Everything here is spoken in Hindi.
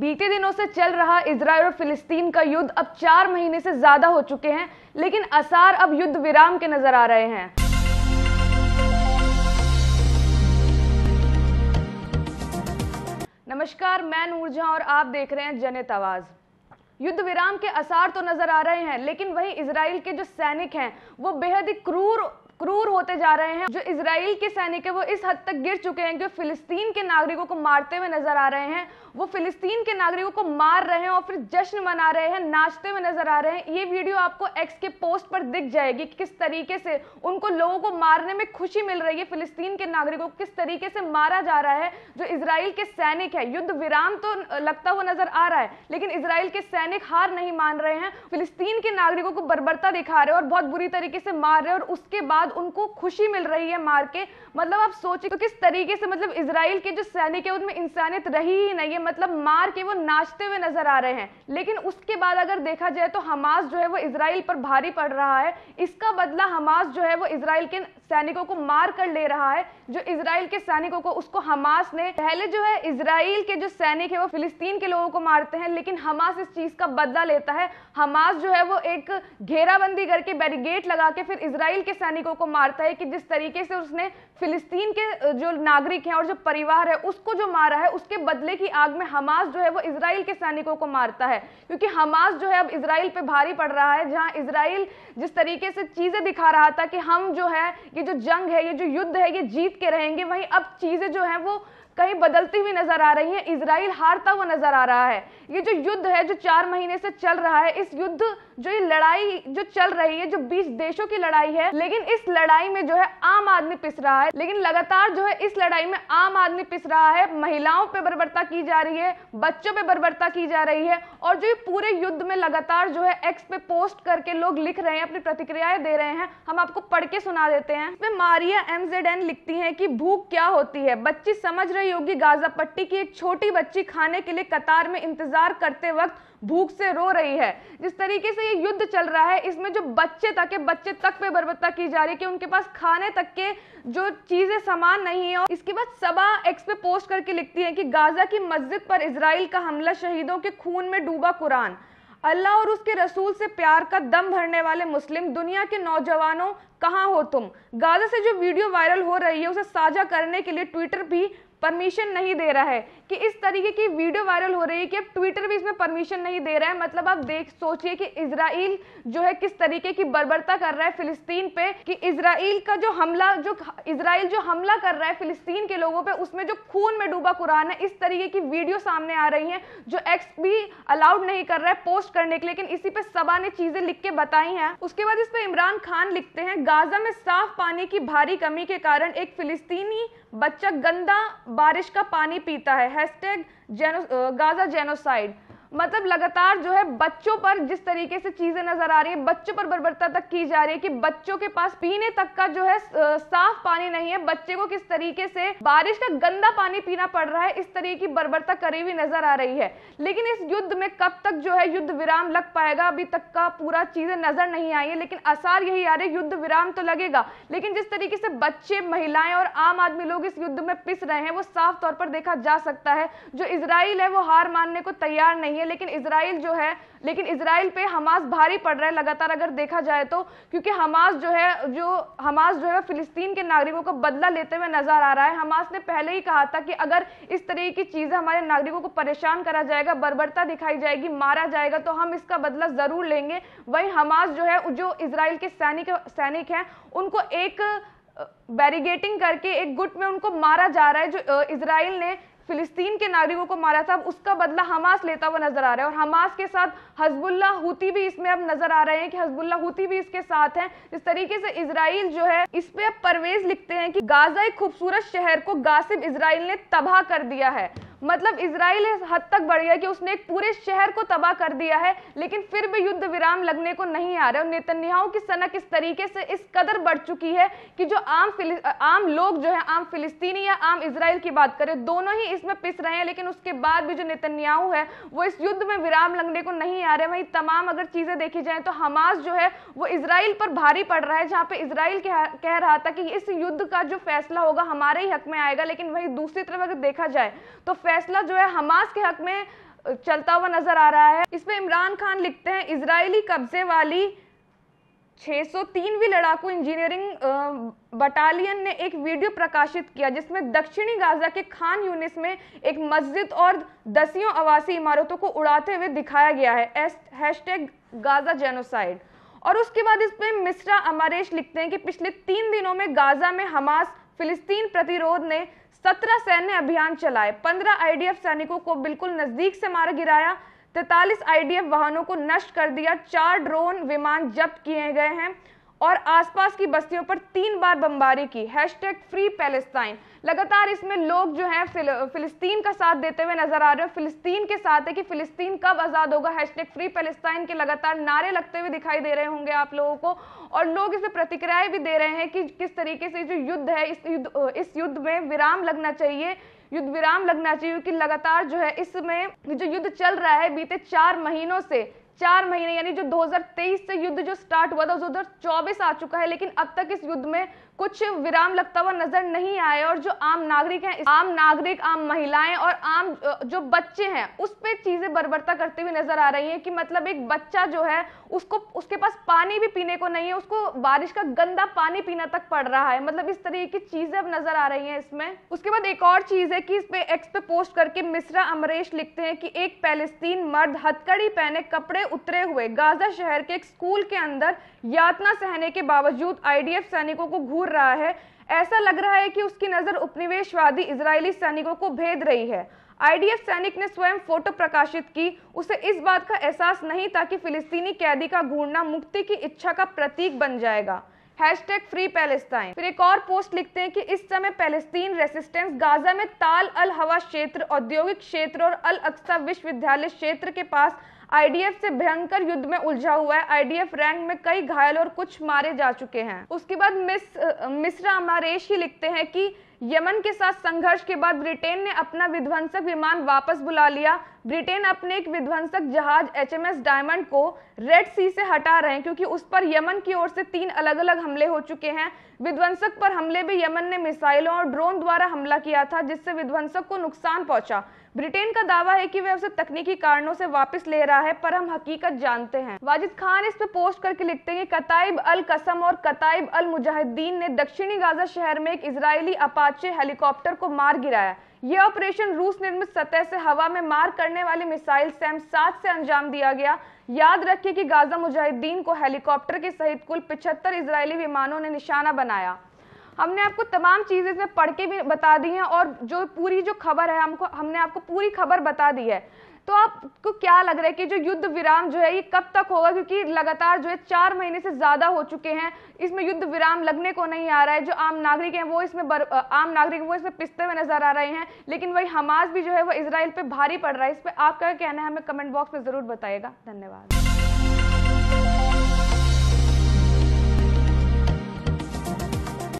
बीते दिनों से चल रहा इसराइल और फिलिस्तीन का युद्ध अब चार महीने से ज्यादा हो चुके हैं लेकिन असार अब युद्ध विराम के नजर आ रहे हैं नमस्कार मैं नूरजहां और आप देख रहे हैं जनित आवाज़ युद्ध विराम के आसार तो नजर आ रहे हैं लेकिन वही इसराइल के जो सैनिक हैं वो बेहद ही क्रूर क्रूर होते जा रहे हैं जो इसराइल के सैनिक है वो इस हद तक गिर चुके हैं कि फिलिस्तीन के नागरिकों को मारते हुए नजर आ रहे हैं वो फिलिस्तीन के नागरिकों को मार रहे हैं और फिर जश्न मना रहे हैं नाचते हुए नजर आ रहे हैं ये वीडियो आपको एक्स के पोस्ट पर दिख जाएगी कि किस तरीके से उनको लोगों को मारने में खुशी मिल रही है फिलिस्तीन के नागरिकों को किस तरीके से मारा जा रहा है जो इसराइल के सैनिक है युद्ध विराम तो लगता हुआ नजर आ रहा है लेकिन इसराइल के सैनिक हार नहीं मान रहे हैं फिलिस्तीन के नागरिकों को बर्बरता दिखा रहे हैं और बहुत बुरी तरीके से मार रहे हैं और उसके बाद बाद उनको खुशी मिल रही है मार के मतलब आप सोचे तो किस तरीके से मतलब इसराइल के जो सैनिक है उनमें इंसानियत रही ही नहीं है मतलब मार के वो नाचते हुए नजर आ रहे हैं लेकिन उसके बाद अगर देखा जाए तो हमास जो है वो इसराइल पर भारी पड़ रहा है इसका बदला हमास जो है वो इसराइल के सैनिकों को मार कर ले रहा है जो इसराइल के सैनिकों को उसको हमास ने पहले जो है इसराइल के जो सैनिक है वो फिलिस्तीन के लोगों को मारते हैं लेकिन हमास इस चीज का बदला लेता है हमास जो है वो एक घेराबंदी करके बैरिगेट लगा के फिर इसराइल के सैनिकों को मारता है कि जिस तरीके से उसने फिलिस्तीन के जो नागरिक हैं और जो परिवार है उसको जो मारा है उसके बदले की आग में हमास जो है वो इसराइल के सैनिकों को मारता है क्योंकि हमास जो है अब इसराइल पे भारी पड़ रहा है जहां इसराइल जिस तरीके से चीज़ें दिखा रहा था कि हम जो है ये जो जंग है ये जो युद्ध है ये जीत के रहेंगे वहीं अब चीज़ें जो हैं वो कहीं बदलती हुई नजर आ रही है इसराइल हारता हुआ नजर आ रहा है ये जो युद्ध है जो चार महीने से चल रहा है इस युद्ध जो ये लड़ाई जो चल रही है जो बीस देशों की लड़ाई है लेकिन इस लड़ाई में जो है आम आदमी पिस रहा है लेकिन लगातार जो है इस लड़ाई में आम आदमी पिस रहा है महिलाओं पे बर्बरता की जा रही है बच्चों पे बर्बरता की जा रही है और जो ये पूरे युद्ध में लगातार जो है एक्स पे पोस्ट करके लोग लिख रहे हैं अपनी प्रतिक्रियाएं दे रहे हैं हम आपको पढ़ के सुना देते हैं मारिया एमजेड लिखती है की भूख क्या होती है बच्ची समझ रही योगी गाजा पट्टी की एक छोटी बच्ची खाने के लिए कतार में इंतजार करते वक्त भूख से रो रही है जिस तरीके से ये युद्ध चल रहा है इसमें जो बच्चे तक है बच्चे तक पे बर्बरता की जा रही है कि उनके पास खाने तक के जो चीज़ें समान नहीं है और इसके बाद सबा एक्स पे पोस्ट करके लिखती है कि गाजा की मस्जिद पर इसराइल का हमला शहीदों के खून में डूबा कुरान अल्लाह और उसके रसूल से प्यार का दम भरने वाले मुस्लिम दुनिया के नौजवानों कहाँ हो तुम गाजा से जो वीडियो वायरल हो रही है उसे साझा करने के लिए ट्विटर भी परमिशन नहीं दे रहा है कि इस तरीके की वीडियो वायरल हो रही है कि अब ट्विटर भी इसमें परमिशन नहीं दे रहा है मतलब आप देख सोचिए कि इसराइल जो है किस तरीके की बर्बरता कर रहा है फिलिस्तीन पे कि इसराइल का जो हमला जो इसराइल जो हमला कर रहा है फिलिस्तीन के लोगों पे उसमें जो खून में डूबा कुरान है इस तरीके की वीडियो सामने आ रही है जो एक्स भी अलाउड नहीं कर रहा है पोस्ट करने के लेकिन इसी पे सबा ने चीजें लिख के बताई है उसके बाद इस पर इमरान खान लिखते हैं गाजा में साफ पानी की भारी कमी के कारण एक फिलिस्तीनी बच्चा गंदा बारिश का पानी पीता है हैशटैग जेनो, गाजा जेनोसाइड मतलब लगातार जो है बच्चों पर जिस तरीके से चीजें नजर आ रही है बच्चों पर बर्बरता तक की जा रही है कि बच्चों के पास पीने तक का जो है साफ पानी नहीं है बच्चे को किस तरीके से बारिश का गंदा पानी पीना पड़ रहा है इस तरीके की बर्बरता करी हुई नजर आ रही है लेकिन इस युद्ध में कब तक जो है युद्ध विराम लग पाएगा अभी तक का पूरा चीजें नजर नहीं आई है लेकिन आसार यही आ रहे युद्ध विराम तो लगेगा लेकिन जिस तरीके से बच्चे महिलाएं और आम आदमी लोग इस युद्ध में पिस रहे हैं वो साफ तौर पर देखा जा सकता है जो इसराइल है वो हार मानने को तैयार नहीं रही है लेकिन इसराइल जो है लेकिन इसराइल पे हमास भारी पड़ रहा है लगातार अगर देखा जाए तो क्योंकि हमास जो है जो हमास जो है फिलिस्तीन के नागरिकों का बदला लेते हुए नजर आ रहा है हमास ने पहले ही कहा था कि अगर इस तरह की चीज़ें हमारे नागरिकों को परेशान करा जाएगा बर्बरता दिखाई जाएगी मारा जाएगा तो हम इसका बदला ज़रूर लेंगे वही हमास जो है जो इसराइल के सैनिक सैनिक हैं उनको एक बैरिगेटिंग करके एक गुट में उनको मारा जा रहा है जो इसराइल ने फिलिस्तीन के नागरिकों को मारा था उसका बदला हमास लेता हुआ नजर आ रहा है और हमास के साथ हजबुल्ला हूती भी इसमें अब नजर आ रहे हैं कि हजबुल्ला हुती भी इसके साथ हैं इस तरीके से इसराइल जो है इस पे अब परवेज लिखते हैं कि गाजा एक खूबसूरत शहर को गासिब इसराइल ने तबाह कर दिया है मतलब इसराइल इस हद तक बढ़ गया कि उसने एक पूरे शहर को तबाह कर दिया है लेकिन फिर भी युद्ध विराम लगने को नहीं आ रहा और नेतन्याहू की सनक इस तरीके से इस कदर बढ़ चुकी है कि जो आम आम लोग जो है आम फिलिस्तीनी या आम इसराइल की बात करें दोनों ही इसमें पिस रहे हैं लेकिन उसके बाद भी जो नेतन्याहू है वो इस युद्ध में विराम लगने को नहीं आ रहे वहीं तमाम अगर चीज़ें देखी जाए तो हमास जो है वो इसराइल पर भारी पड़ रहा है जहाँ पे इसराइल कह रहा था कि इस युद्ध का जो फैसला होगा हमारे ही हक में आएगा लेकिन वही दूसरी तरफ अगर देखा जाए तो फैसला जो है हमास के हक में चलता हुआ नजर आ रहा है इसमें इमरान खान लिखते हैं इसराइली कब्जे वाली 603वीं लड़ाकू इंजीनियरिंग बटालियन ने एक वीडियो प्रकाशित किया जिसमें दक्षिणी गाजा के खान यूनिस में एक मस्जिद और दसियों आवासीय इमारतों को उड़ाते हुए दिखाया गया है हैशटैग गाजा जेनोसाइड और उसके बाद इस पर मिश्रा अमरेश लिखते हैं कि पिछले तीन दिनों में गाजा में हमास फिलिस्तीन प्रतिरोध ने सत्रह सैन्य अभियान चलाए पंद्रह आईडीएफ सैनिकों को बिल्कुल नजदीक से मार गिराया तैतालीस आईडीएफ वाहनों को नष्ट कर दिया चार ड्रोन विमान जब्त किए गए हैं और आसपास की बस्तियों पर तीन बार बमबारी की हैशटैग फ्री पैलेस्टाइन लगातार इसमें लोग जो हैं फिल, फिलिस्तीन का साथ देते हुए नजर आ रहे हैं फिलिस्तीन के साथ है कि फिलिस्तीन कब आज़ाद होगा हैशटैग फ्री पैलेस्टाइन के लगातार नारे लगते हुए दिखाई दे रहे होंगे आप लोगों को और लोग इसे प्रतिक्रियाएं भी दे रहे हैं कि किस तरीके से जो युद्ध है इस युद्ध इस युद्ध में विराम लगना चाहिए युद्ध विराम लगना चाहिए क्योंकि लगातार जो है इसमें जो युद्ध चल रहा है बीते चार महीनों से चार महीने यानी जो 2023 से युद्ध जो स्टार्ट हुआ था उस 2024 आ चुका है लेकिन अब तक इस युद्ध में कुछ विराम लगता हुआ नजर नहीं आए और जो आम नागरिक हैं आम नागरिक आम महिलाएं और आम जो बच्चे हैं उस पर चीजें बर्बरता करती हुई नजर आ रही हैं कि मतलब एक बच्चा जो है उसको उसके पास पानी भी पीने को नहीं है उसको बारिश का गंदा पानी पीना तक पड़ रहा है मतलब इस तरीके की चीजें अब नजर आ रही है इसमें उसके बाद एक और चीज है कि इस पे एक्स पे पोस्ट करके मिश्रा अमरेश लिखते हैं कि एक पैलेस्तीन मर्द हथकड़ी पहने कपड़े उतरे हुए गाजा शहर के एक स्कूल के अंदर यातना सहने के बावजूद आईडीएफ सैनिकों को घूर घूर रहा है ऐसा लग रहा है कि उसकी नज़र उपनिवेशवादी इजरायली सैनिकों को भेद रही है आईडीएफ सैनिक ने स्वयं फोटो प्रकाशित की उसे इस बात का एहसास नहीं था कि फिलिस्तीनी कैदी का घूरना मुक्ति की इच्छा का प्रतीक बन जाएगा हैशटैग फ्री पैलेस्टाइन फिर एक और पोस्ट लिखते हैं कि इस समय पैलेस्तीन रेसिस्टेंस गाजा में ताल अल हवा क्षेत्र औद्योगिक क्षेत्र और अल अक्सा विश्वविद्यालय क्षेत्र के पास आईडीएफ से भयंकर युद्ध में उलझा हुआ है आईडीएफ रैंक में कई घायल और कुछ मारे जा चुके हैं उसके बाद मिस मिश्रा अमारेश ही लिखते हैं कि यमन के साथ संघर्ष के बाद ब्रिटेन ने अपना विध्वंसक विमान वापस बुला लिया ब्रिटेन अपने एक विध्वंसक जहाज एच डायमंड को रेड सी से हटा रहे हैं क्योंकि उस पर यमन की ओर से तीन अलग अलग हमले हो चुके हैं विध्वंसक पर हमले में यमन ने मिसाइलों और ड्रोन द्वारा हमला किया था जिससे विध्वंसक को नुकसान पहुंचा ब्रिटेन का दावा है कि वह उसे तकनीकी कारणों से वापस ले रहा है पर हम हकीकत जानते हैं वाजिद खान इस पर पोस्ट करके लिखते हैं कि कताइब अल कसम और कताइब अल मुजाहिदीन ने दक्षिणी गाजा शहर में एक इसराइली अपार अपाचे हेलीकॉप्टर को मार गिराया यह ऑपरेशन रूस निर्मित सतह से हवा में मार करने वाली मिसाइल सैम सात से अंजाम दिया गया याद रखें कि गाजा मुजाहिदीन को हेलीकॉप्टर के सहित कुल पिछहत्तर इसराइली विमानों ने निशाना बनाया हमने आपको तमाम चीज़ें इसमें पढ़ के भी बता दी हैं और जो पूरी जो खबर है हमको हमने आपको पूरी खबर बता दी है तो आपको क्या लग रहा है कि जो युद्ध विराम जो है ये कब तक होगा क्योंकि लगातार जो है चार महीने से ज़्यादा हो चुके हैं इसमें युद्ध विराम लगने को नहीं आ रहा है जो आम नागरिक हैं वो इसमें बर, आम नागरिक वो इसमें पिसते हुए नजर आ रहे हैं लेकिन वही हमास भी जो है वो इसराइल पे भारी पड़ रहा है इस पर आपका कहना है हमें कमेंट बॉक्स में ज़रूर बताइएगा धन्यवाद